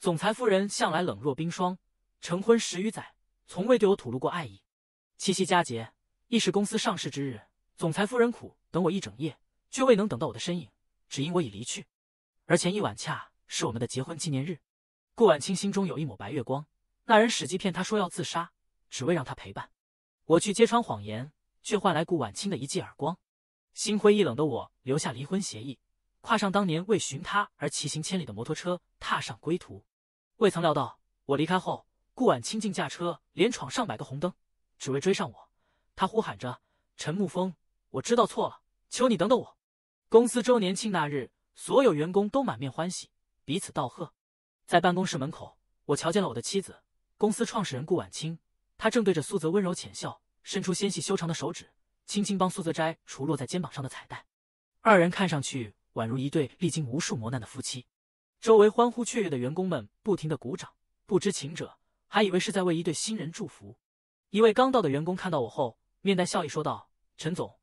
总裁夫人向来冷若冰霜，成婚十余载，从未对我吐露过爱意。七夕佳节，亦是公司上市之日，总裁夫人苦等我一整夜，却未能等到我的身影，只因我已离去。而前一晚恰是我们的结婚纪念日。顾晚清心中有一抹白月光，那人使计骗他说要自杀，只为让他陪伴。我去揭穿谎言，却换来顾晚清的一记耳光。心灰意冷的我留下离婚协议，跨上当年为寻他而骑行千里的摩托车，踏上归途。未曾料到，我离开后，顾婉清竟驾车连闯上百个红灯，只为追上我。他呼喊着：“陈沐风，我知道错了，求你等等我。”公司周年庆那日，所有员工都满面欢喜，彼此道贺。在办公室门口，我瞧见了我的妻子，公司创始人顾婉清。她正对着苏泽温柔浅笑，伸出纤细修长的手指，轻轻帮苏泽摘除落在肩膀上的彩带。二人看上去宛如一对历经无数磨难的夫妻。周围欢呼雀跃的员工们不停的鼓掌，不知情者还以为是在为一对新人祝福。一位刚到的员工看到我后，面带笑意说道：“陈总，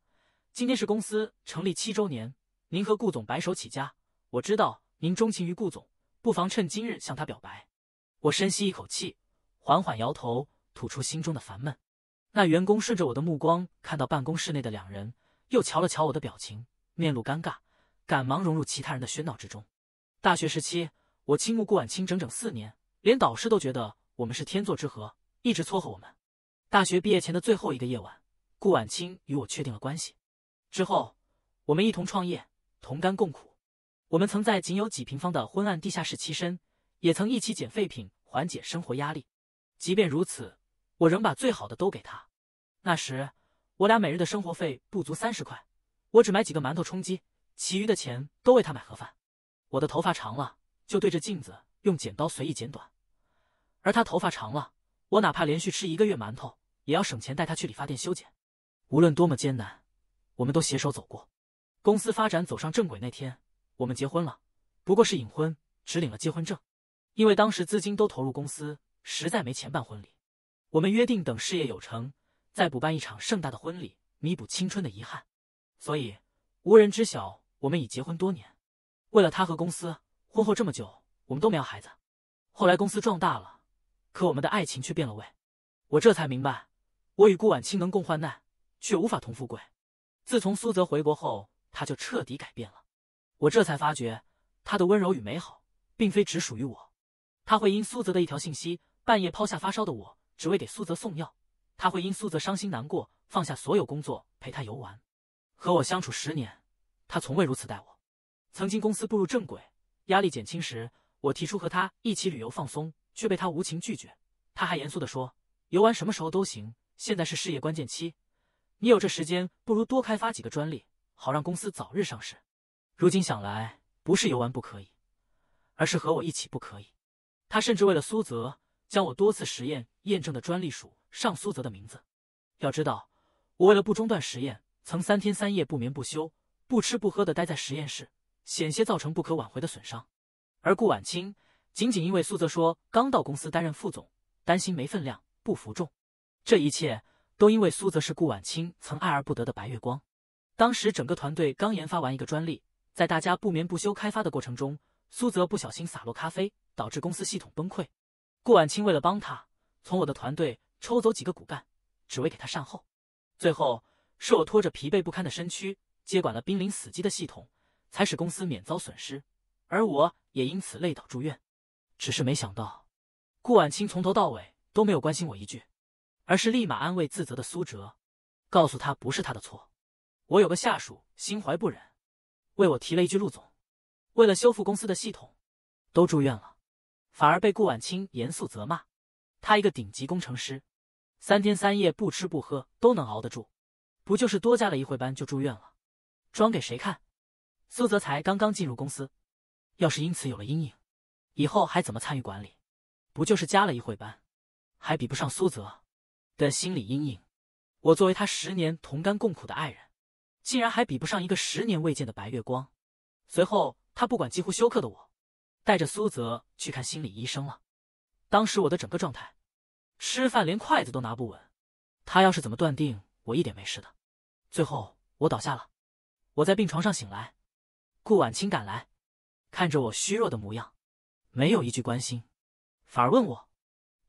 今天是公司成立七周年，您和顾总白手起家，我知道您钟情于顾总，不妨趁今日向他表白。”我深吸一口气，缓缓摇头，吐出心中的烦闷。那员工顺着我的目光看到办公室内的两人，又瞧了瞧我的表情，面露尴尬，赶忙融入其他人的喧闹之中。大学时期，我倾慕顾婉清整整四年，连导师都觉得我们是天作之合，一直撮合我们。大学毕业前的最后一个夜晚，顾婉清与我确定了关系。之后，我们一同创业，同甘共苦。我们曾在仅有几平方的昏暗地下室栖身，也曾一起捡废品缓解生活压力。即便如此，我仍把最好的都给他。那时，我俩每日的生活费不足三十块，我只买几个馒头充饥，其余的钱都为他买盒饭。我的头发长了，就对着镜子用剪刀随意剪短；而他头发长了，我哪怕连续吃一个月馒头，也要省钱带他去理发店修剪。无论多么艰难，我们都携手走过。公司发展走上正轨那天，我们结婚了，不过是隐婚，只领了结婚证。因为当时资金都投入公司，实在没钱办婚礼。我们约定，等事业有成，再补办一场盛大的婚礼，弥补青春的遗憾。所以，无人知晓我们已结婚多年。为了他和公司，婚后这么久我们都没要孩子。后来公司壮大了，可我们的爱情却变了味。我这才明白，我与顾婉清能共患难，却无法同富贵。自从苏泽回国后，他就彻底改变了。我这才发觉，他的温柔与美好，并非只属于我。他会因苏泽的一条信息，半夜抛下发烧的我，只为给苏泽送药。他会因苏泽伤心难过，放下所有工作陪他游玩。和我相处十年，他从未如此待我。曾经公司步入正轨，压力减轻时，我提出和他一起旅游放松，却被他无情拒绝。他还严肃地说：“游玩什么时候都行，现在是事业关键期，你有这时间，不如多开发几个专利，好让公司早日上市。”如今想来，不是游玩不可以，而是和我一起不可以。他甚至为了苏泽，将我多次实验验证的专利署上苏泽的名字。要知道，我为了不中断实验，曾三天三夜不眠不休、不吃不喝的待在实验室。险些造成不可挽回的损伤，而顾晚清仅仅因为苏泽说刚到公司担任副总，担心没分量不服众，这一切都因为苏泽是顾晚清曾爱而不得的白月光。当时整个团队刚研发完一个专利，在大家不眠不休开发的过程中，苏泽不小心洒落咖啡，导致公司系统崩溃。顾晚清为了帮他，从我的团队抽走几个骨干，只为给他善后。最后是我拖着疲惫不堪的身躯，接管了濒临死机的系统。才使公司免遭损失，而我也因此累倒住院。只是没想到，顾婉清从头到尾都没有关心我一句，而是立马安慰自责的苏哲，告诉他不是他的错。我有个下属心怀不忍，为我提了一句：“陆总，为了修复公司的系统，都住院了。”反而被顾婉清严肃责骂。他一个顶级工程师，三天三夜不吃不喝都能熬得住，不就是多加了一会班就住院了？装给谁看？苏泽才刚刚进入公司，要是因此有了阴影，以后还怎么参与管理？不就是加了一会班，还比不上苏泽的心理阴影？我作为他十年同甘共苦的爱人，竟然还比不上一个十年未见的白月光？随后，他不管几乎休克的我，带着苏泽去看心理医生了。当时我的整个状态，吃饭连筷子都拿不稳。他要是怎么断定我一点没事的？最后我倒下了，我在病床上醒来。顾婉清赶来，看着我虚弱的模样，没有一句关心，反而问我：“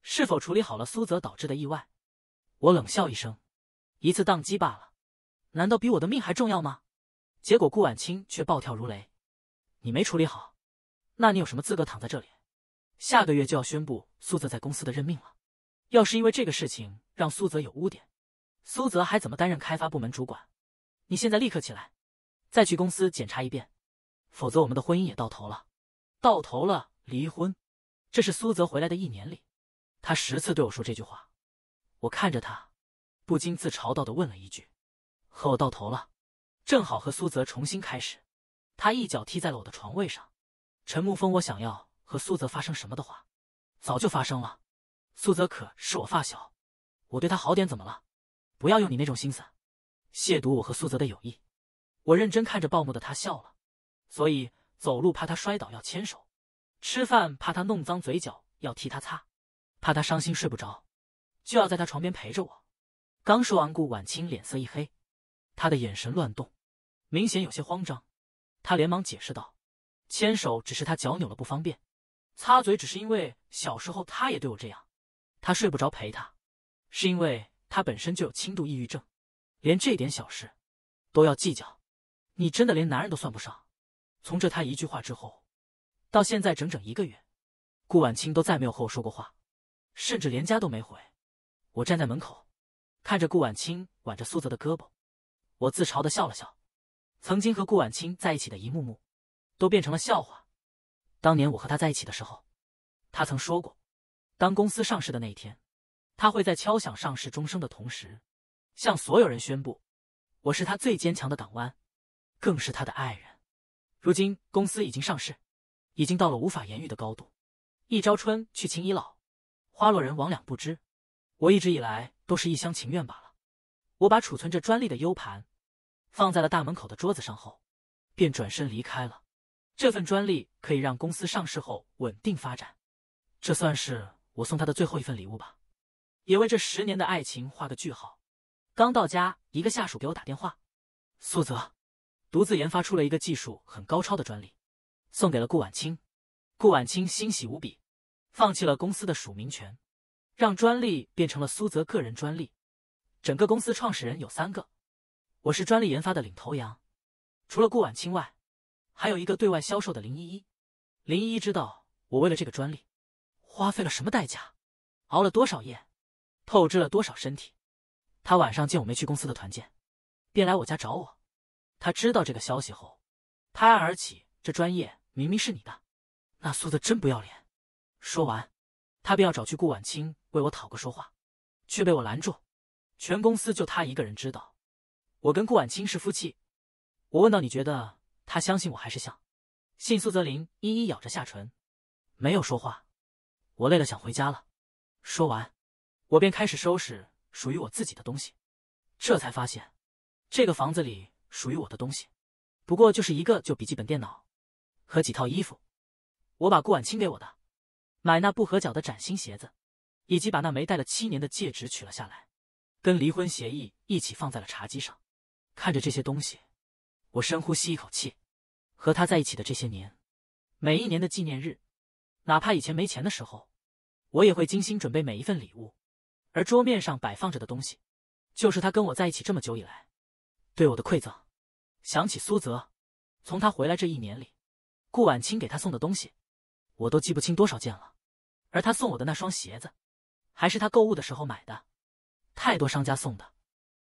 是否处理好了苏泽导致的意外？”我冷笑一声：“一次宕机罢了，难道比我的命还重要吗？”结果顾婉清却暴跳如雷：“你没处理好，那你有什么资格躺在这里？下个月就要宣布苏泽在公司的任命了，要是因为这个事情让苏泽有污点，苏泽还怎么担任开发部门主管？你现在立刻起来，再去公司检查一遍。”否则我们的婚姻也到头了，到头了，离婚。这是苏泽回来的一年里，他十次对我说这句话。我看着他，不禁自嘲道的问了一句：“和我到头了，正好和苏泽重新开始。”他一脚踢在了我的床位上。陈沐风，我想要和苏泽发生什么的话，早就发生了。苏泽可是我发小，我对他好点怎么了？不要用你那种心思，亵渎我和苏泽的友谊。我认真看着暴怒的他笑了。所以走路怕他摔倒要牵手，吃饭怕他弄脏嘴角要替他擦，怕他伤心睡不着，就要在他床边陪着我。刚说完，顾婉清脸色一黑，他的眼神乱动，明显有些慌张。他连忙解释道：“牵手只是他脚扭了不方便，擦嘴只是因为小时候他也对我这样，他睡不着陪他，是因为他本身就有轻度抑郁症，连这点小事都要计较，你真的连男人都算不上。”从这他一句话之后，到现在整整一个月，顾婉清都再没有和我说过话，甚至连家都没回。我站在门口，看着顾婉清挽着苏泽的胳膊，我自嘲的笑了笑。曾经和顾婉清在一起的一幕幕，都变成了笑话。当年我和他在一起的时候，他曾说过，当公司上市的那一天，他会在敲响上市钟声的同时，向所有人宣布，我是他最坚强的港湾，更是他的爱人。如今公司已经上市，已经到了无法言喻的高度。一朝春去情已老，花落人亡两不知。我一直以来都是一厢情愿罢了。我把储存着专利的 U 盘放在了大门口的桌子上后，便转身离开了。这份专利可以让公司上市后稳定发展，这算是我送他的最后一份礼物吧，也为这十年的爱情画个句号。刚到家，一个下属给我打电话，苏泽。独自研发出了一个技术很高超的专利，送给了顾晚清。顾晚清欣喜无比，放弃了公司的署名权，让专利变成了苏泽个人专利。整个公司创始人有三个，我是专利研发的领头羊。除了顾婉清外，还有一个对外销售的林依依。林依依知道我为了这个专利，花费了什么代价，熬了多少夜，透支了多少身体。她晚上见我没去公司的团建，便来我家找我。他知道这个消息后，拍案而起。这专业明明是你的，那苏泽真不要脸。说完，他便要找去顾婉清为我讨个说话，却被我拦住。全公司就他一个人知道，我跟顾婉清是夫妻。我问到你觉得他相信我还是相信苏泽林？一一咬着下唇，没有说话。我累了，想回家了。说完，我便开始收拾属于我自己的东西。这才发现，这个房子里。属于我的东西，不过就是一个旧笔记本电脑，和几套衣服。我把顾婉清给我的，买那不合脚的崭新鞋子，以及把那枚戴了七年的戒指取了下来，跟离婚协议一起放在了茶几上。看着这些东西，我深呼吸一口气。和他在一起的这些年，每一年的纪念日，哪怕以前没钱的时候，我也会精心准备每一份礼物。而桌面上摆放着的东西，就是他跟我在一起这么久以来。对我的馈赠，想起苏泽，从他回来这一年里，顾婉清给他送的东西，我都记不清多少件了。而他送我的那双鞋子，还是他购物的时候买的。太多商家送的，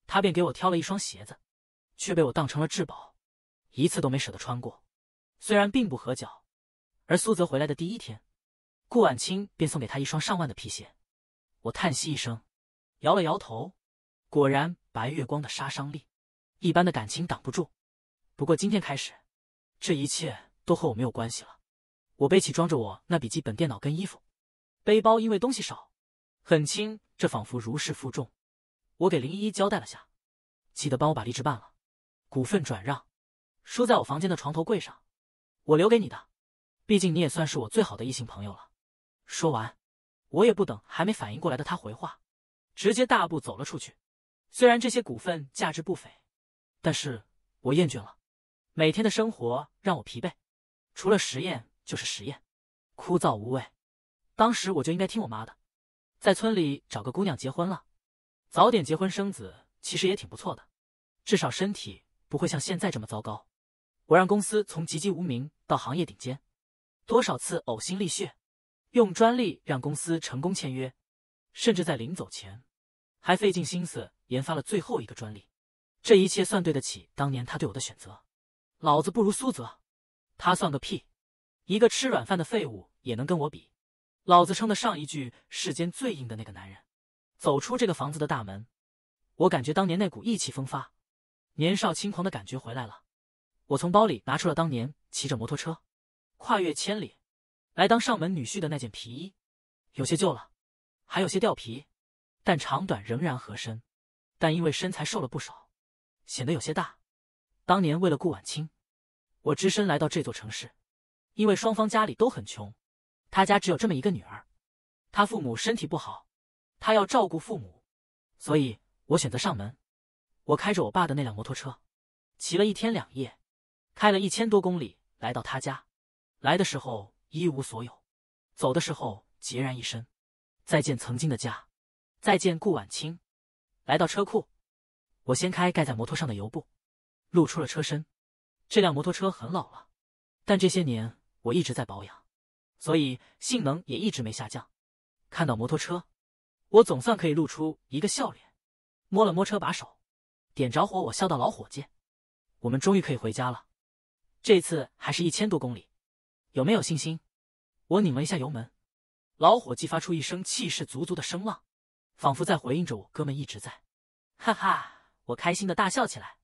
他便给我挑了一双鞋子，却被我当成了至宝，一次都没舍得穿过。虽然并不合脚，而苏泽回来的第一天，顾婉清便送给他一双上万的皮鞋。我叹息一声，摇了摇头。果然，白月光的杀伤力。一般的感情挡不住，不过今天开始，这一切都和我没有关系了。我背起装着我那笔记本电脑跟衣服背包，因为东西少，很轻，这仿佛如释负重。我给林依依交代了下，记得帮我把离职办了，股份转让，输在我房间的床头柜上，我留给你的，毕竟你也算是我最好的异性朋友了。说完，我也不等还没反应过来的他回话，直接大步走了出去。虽然这些股份价值不菲。但是我厌倦了，每天的生活让我疲惫，除了实验就是实验，枯燥无味。当时我就应该听我妈的，在村里找个姑娘结婚了，早点结婚生子，其实也挺不错的，至少身体不会像现在这么糟糕。我让公司从籍籍无名到行业顶尖，多少次呕心沥血，用专利让公司成功签约，甚至在临走前，还费尽心思研发了最后一个专利。这一切算对得起当年他对我的选择。老子不如苏泽，他算个屁，一个吃软饭的废物也能跟我比？老子称得上一句世间最硬的那个男人。走出这个房子的大门，我感觉当年那股意气风发、年少轻狂的感觉回来了。我从包里拿出了当年骑着摩托车跨越千里来当上门女婿的那件皮衣，有些旧了，还有些掉皮，但长短仍然合身。但因为身材瘦了不少。显得有些大。当年为了顾婉清，我只身来到这座城市，因为双方家里都很穷，他家只有这么一个女儿，他父母身体不好，他要照顾父母，所以我选择上门。我开着我爸的那辆摩托车，骑了一天两夜，开了一千多公里来到他家。来的时候一无所有，走的时候孑然一身。再见曾经的家，再见顾婉清。来到车库。我掀开盖在摩托上的油布，露出了车身。这辆摩托车很老了，但这些年我一直在保养，所以性能也一直没下降。看到摩托车，我总算可以露出一个笑脸。摸了摸车把手，点着火，我笑道：“老伙计，我们终于可以回家了。这次还是一千多公里，有没有信心？”我拧了一下油门，老伙计发出一声气势足足的声浪，仿佛在回应着我。哥们一直在，哈哈。我开心的大笑起来，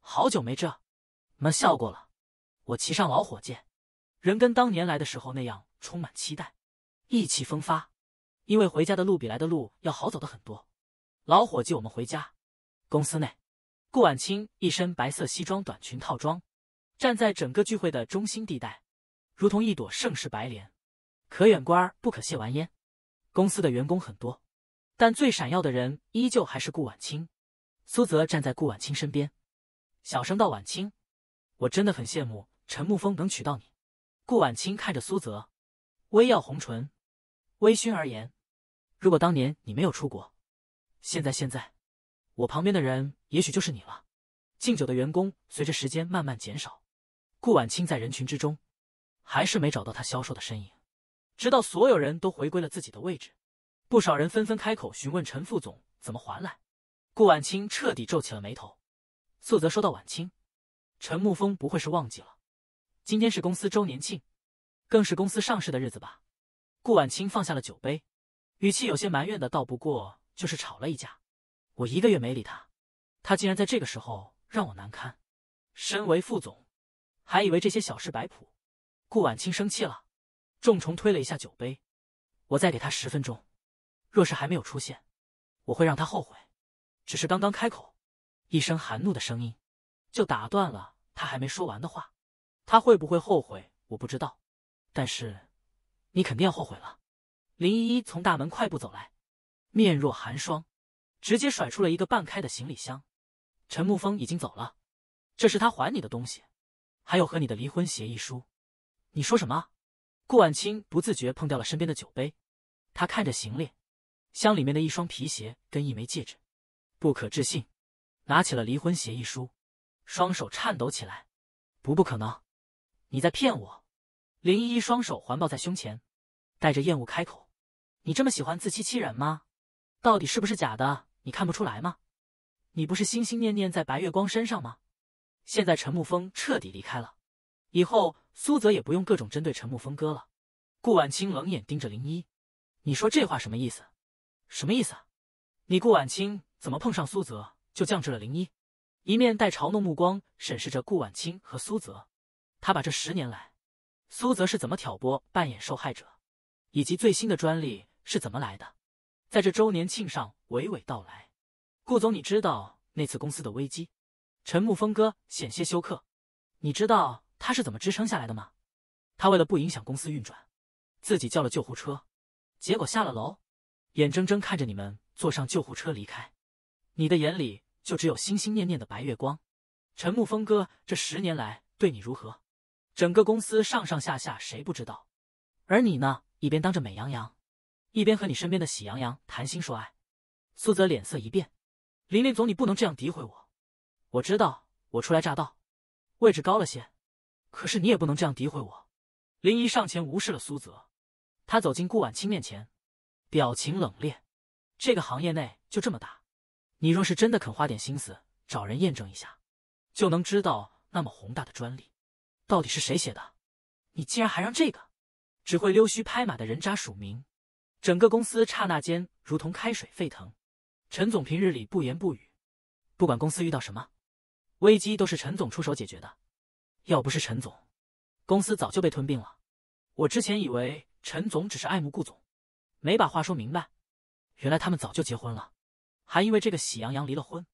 好久没这么笑过了。我骑上老伙计，人跟当年来的时候那样充满期待，意气风发。因为回家的路比来的路要好走的很多。老伙计，我们回家。公司内，顾婉清一身白色西装短裙套装，站在整个聚会的中心地带，如同一朵盛世白莲，可远观而不可亵玩焉。公司的员工很多，但最闪耀的人依旧还是顾婉清。苏泽站在顾晚清身边，小声道：“晚清，我真的很羡慕陈沐风能娶到你。”顾晚清看着苏泽，微耀红唇，微醺而言：“如果当年你没有出国，现在现在，我旁边的人也许就是你了。”敬酒的员工随着时间慢慢减少，顾晚清在人群之中，还是没找到他消瘦的身影。直到所有人都回归了自己的位置，不少人纷纷开口询问陈副总怎么还来。顾晚清彻底皱起了眉头，素泽说到：“晚清，陈沐风不会是忘记了？今天是公司周年庆，更是公司上市的日子吧？”顾晚清放下了酒杯，语气有些埋怨的道：“不过就是吵了一架，我一个月没理他，他竟然在这个时候让我难堪。身为副总，还以为这些小事摆谱。”顾晚清生气了，重重推了一下酒杯：“我再给他十分钟，若是还没有出现，我会让他后悔。”只是刚刚开口，一声含怒的声音，就打断了他还没说完的话。他会不会后悔？我不知道，但是你肯定要后悔了。林依依从大门快步走来，面若寒霜，直接甩出了一个半开的行李箱。陈沐风已经走了，这是他还你的东西，还有和你的离婚协议书。你说什么？顾婉清不自觉碰掉了身边的酒杯，他看着行李箱里面的一双皮鞋跟一枚戒指。不可置信，拿起了离婚协议书，双手颤抖起来。不，不可能！你在骗我！林依依双手环抱在胸前，带着厌恶开口：“你这么喜欢自欺欺人吗？到底是不是假的？你看不出来吗？你不是心心念念在白月光身上吗？现在陈沐风彻底离开了，以后苏泽也不用各种针对陈沐风哥了。”顾婉清冷眼盯着林一：“你说这话什么意思？什么意思？你顾婉清。”怎么碰上苏泽就降至了？零一一面带嘲弄目光审视着顾婉清和苏泽，他把这十年来苏泽是怎么挑拨、扮演受害者，以及最新的专利是怎么来的，在这周年庆上娓娓道来。顾总，你知道那次公司的危机，陈木峰哥险些休克，你知道他是怎么支撑下来的吗？他为了不影响公司运转，自己叫了救护车，结果下了楼，眼睁睁看着你们坐上救护车离开。你的眼里就只有心心念念的白月光，陈木峰哥这十年来对你如何？整个公司上上下下谁不知道？而你呢，一边当着美羊羊，一边和你身边的喜羊羊谈心说爱。苏泽脸色一变，林林总你不能这样诋毁我。我知道我初来乍到，位置高了些，可是你也不能这样诋毁我。林怡上前无视了苏泽，他走进顾婉清面前，表情冷冽。这个行业内就这么大。你若是真的肯花点心思找人验证一下，就能知道那么宏大的专利，到底是谁写的？你竟然还让这个只会溜须拍马的人渣署名！整个公司刹那间如同开水沸腾。陈总平日里不言不语，不管公司遇到什么危机，都是陈总出手解决的。要不是陈总，公司早就被吞并了。我之前以为陈总只是爱慕顾总，没把话说明白，原来他们早就结婚了。还因为这个喜羊羊离了婚，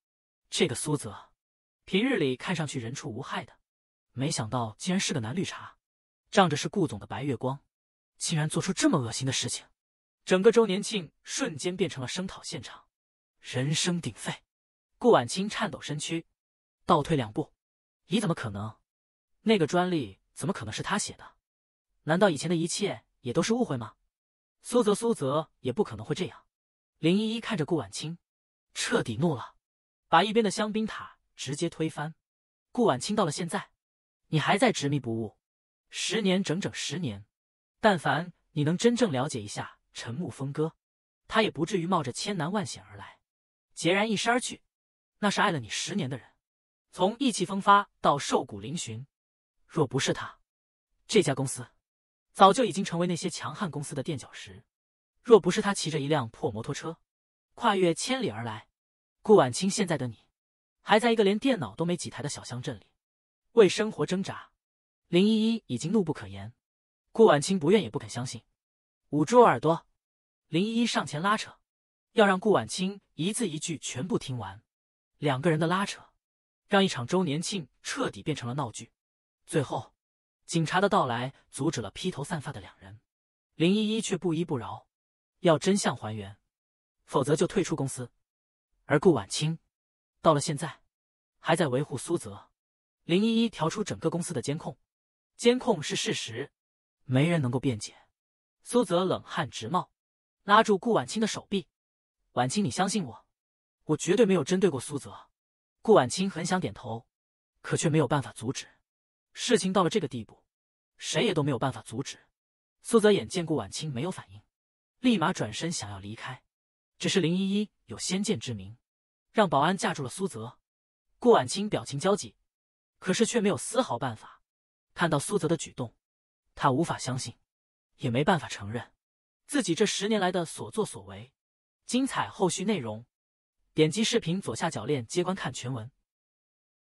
这个苏泽，平日里看上去人畜无害的，没想到竟然是个男绿茶，仗着是顾总的白月光，竟然做出这么恶心的事情，整个周年庆瞬间变成了声讨现场，人声鼎沸。顾婉清颤抖身躯，倒退两步，咦，怎么可能？那个专利怎么可能是他写的？难道以前的一切也都是误会吗？苏泽，苏泽也不可能会这样。林依依看着顾婉清。彻底怒了，把一边的香槟塔直接推翻。顾婉清，到了现在，你还在执迷不悟。十年，整整十年。但凡你能真正了解一下陈木风哥，他也不至于冒着千难万险而来，孑然一身而去。那是爱了你十年的人，从意气风发到瘦骨嶙峋。若不是他，这家公司早就已经成为那些强悍公司的垫脚石。若不是他骑着一辆破摩托车。跨越千里而来，顾晚清，现在的你，还在一个连电脑都没几台的小乡镇里，为生活挣扎。林依依已经怒不可言，顾晚清不愿也不肯相信，捂住耳朵。林依依上前拉扯，要让顾晚清一字一句全部听完。两个人的拉扯，让一场周年庆彻底变成了闹剧。最后，警察的到来阻止了披头散发的两人，林依依却不依不饶，要真相还原。否则就退出公司。而顾晚清到了现在，还在维护苏泽。林依依调出整个公司的监控，监控是事实，没人能够辩解。苏泽冷汗直冒，拉住顾晚清的手臂：“晚清，你相信我，我绝对没有针对过苏泽。”顾晚清很想点头，可却没有办法阻止。事情到了这个地步，谁也都没有办法阻止。苏泽眼见顾晚清没有反应，立马转身想要离开。只是林依依有先见之明，让保安架住了苏泽。顾婉清表情焦急，可是却没有丝毫办法。看到苏泽的举动，他无法相信，也没办法承认自己这十年来的所作所为。精彩后续内容，点击视频左下角链接观看全文。